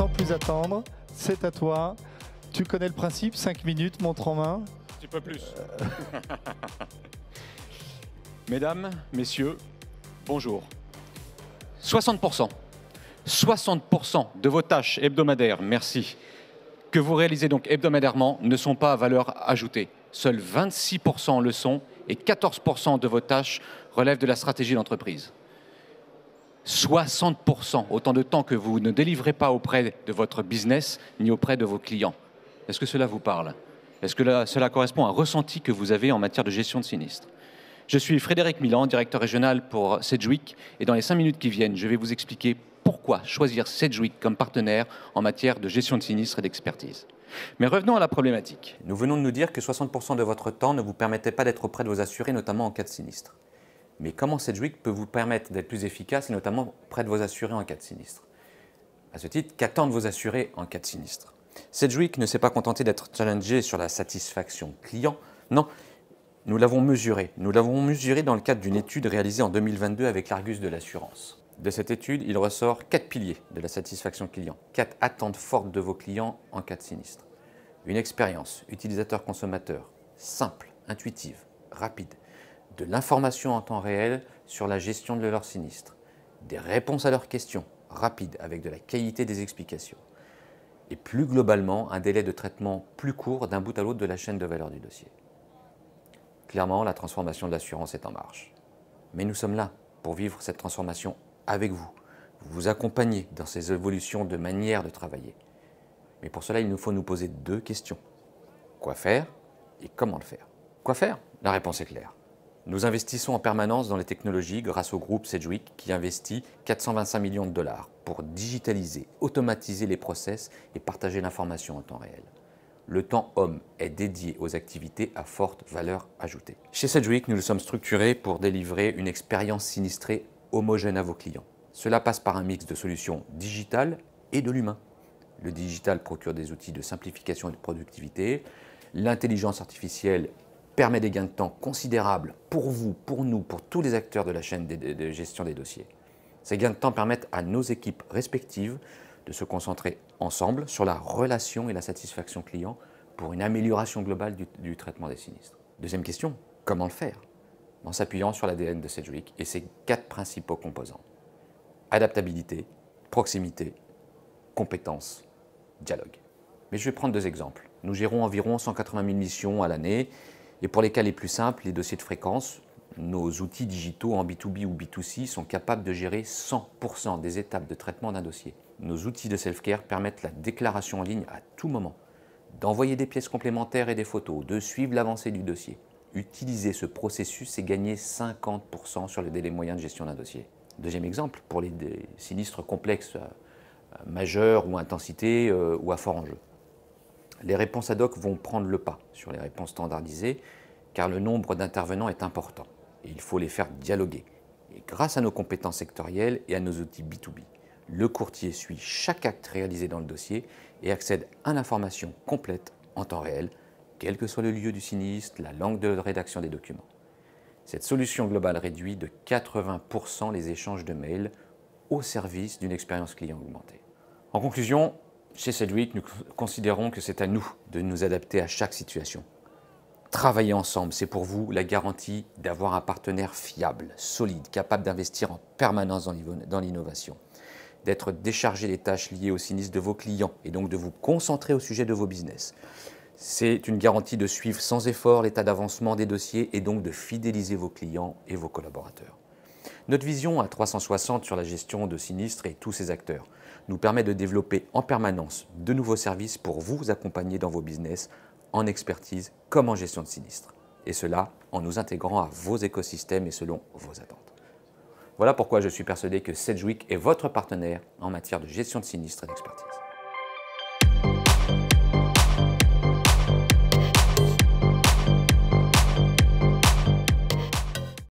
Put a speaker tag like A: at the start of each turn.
A: sans plus attendre, c'est à toi. Tu connais le principe, 5 minutes, montre en main. Un petit peu plus. Euh. Mesdames, messieurs, bonjour. 60%. 60% de vos tâches hebdomadaires, merci, que vous réalisez donc hebdomadairement ne sont pas à valeur ajoutée. Seuls 26% le sont et 14% de vos tâches relèvent de la stratégie d'entreprise. 60%, autant de temps que vous ne délivrez pas auprès de votre business ni auprès de vos clients. Est-ce que cela vous parle Est-ce que cela correspond à un ressenti que vous avez en matière de gestion de sinistre Je suis Frédéric Milan, directeur régional pour Sedgwick, et dans les cinq minutes qui viennent, je vais vous expliquer pourquoi choisir Sedgwick comme partenaire en matière de gestion de sinistre et d'expertise. Mais revenons à la problématique. Nous venons de nous dire que 60% de votre temps ne vous permettait pas d'être auprès de vos assurés, notamment en cas de sinistre mais comment cette peut vous permettre d'être plus efficace, et notamment près de vos assurés en cas de sinistre À ce titre, qu'attendent vos assurés en cas de sinistre Cette ne s'est pas contenté d'être challengée sur la satisfaction client, non, nous l'avons mesuré. Nous l'avons mesuré dans le cadre d'une étude réalisée en 2022 avec l'Argus de l'assurance. De cette étude, il ressort quatre piliers de la satisfaction client, quatre attentes fortes de vos clients en cas de sinistre. Une expérience utilisateur-consommateur simple, intuitive, rapide, de l'information en temps réel sur la gestion de leurs sinistres, des réponses à leurs questions rapides avec de la qualité des explications, et plus globalement un délai de traitement plus court d'un bout à l'autre de la chaîne de valeur du dossier. Clairement, la transformation de l'assurance est en marche. Mais nous sommes là pour vivre cette transformation avec vous, vous accompagner dans ces évolutions de manière de travailler. Mais pour cela, il nous faut nous poser deux questions. Quoi faire et comment le faire Quoi faire La réponse est claire. Nous investissons en permanence dans les technologies grâce au groupe Sedgwick qui investit 425 millions de dollars pour digitaliser, automatiser les process et partager l'information en temps réel. Le temps homme est dédié aux activités à forte valeur ajoutée. Chez Sedgwick, nous nous sommes structurés pour délivrer une expérience sinistrée homogène à vos clients. Cela passe par un mix de solutions digitales et de l'humain. Le digital procure des outils de simplification et de productivité, l'intelligence artificielle permet des gains de temps considérables pour vous, pour nous, pour tous les acteurs de la chaîne de gestion des dossiers. Ces gains de temps permettent à nos équipes respectives de se concentrer ensemble sur la relation et la satisfaction client pour une amélioration globale du, traitement des sinistres. Deuxième question, comment le faire En s'appuyant sur l'ADN de Sedgwick et ses quatre principaux composants. Adaptabilité, proximité, compétence, dialogue. Mais je vais prendre deux exemples. Nous gérons environ 180 000 missions à l'année et pour les cas les plus simples, les dossiers de fréquence, nos outils digitaux en B2B ou B2C sont capables de gérer 100% des étapes de traitement d'un dossier. Nos outils de self-care permettent la déclaration en ligne à tout moment, d'envoyer des pièces complémentaires et des photos, de suivre l'avancée du dossier. Utiliser ce processus et gagner 50% sur le délai moyen de gestion d'un dossier. Deuxième exemple, pour les sinistres complexes euh, majeurs ou intensité euh, ou à fort enjeu les réponses ad hoc vont prendre le pas sur les réponses standardisées, car le nombre d'intervenants est important et il faut les faire dialoguer. grâce à nos compétences sectorielles et à nos outils B2B, le courtier suit chaque acte réalisé dans le dossier et accède à l'information complète en temps réel, quel que soit le lieu du sinistre, la langue de rédaction des documents. Cette solution globale réduit de 80% les échanges de mails au service d'une expérience client augmentée. En conclusion, chez Sedwick, nous considérons que c'est à nous de nous adapter à chaque situation. Travailler ensemble, c'est pour vous la garantie d'avoir un partenaire fiable, solide, capable d'investir en permanence dans l'innovation, d'être déchargé des tâches liées au sinistre de vos clients et donc de vous concentrer au sujet de vos business. C'est une garantie de suivre sans effort l'état d'avancement des dossiers et donc de fidéliser vos clients et vos collaborateurs. Notre vision à 360 sur la gestion de sinistres et tous ses acteurs nous permet de développer en permanence de nouveaux services pour vous accompagner dans vos business en expertise comme en gestion de sinistres. Et cela en nous intégrant à vos écosystèmes et selon vos attentes. Voilà pourquoi je suis persuadé que Sedgwick est votre partenaire en matière de gestion de sinistres et d'expertise.